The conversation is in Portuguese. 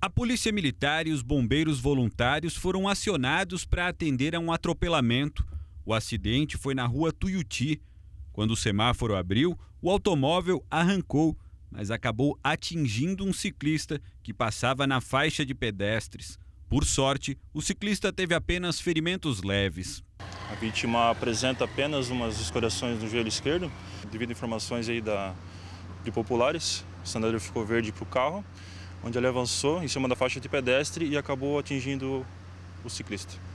A Polícia Militar e os bombeiros voluntários foram acionados para atender a um atropelamento. O acidente foi na rua Tuiuti. Quando o semáforo abriu, o automóvel arrancou, mas acabou atingindo um ciclista que passava na faixa de pedestres. Por sorte, o ciclista teve apenas ferimentos leves. A vítima apresenta apenas umas escoriações no joelho esquerdo, devido a informações aí da, de populares. O sandália ficou verde para o carro onde ele avançou em cima da faixa de pedestre e acabou atingindo o ciclista.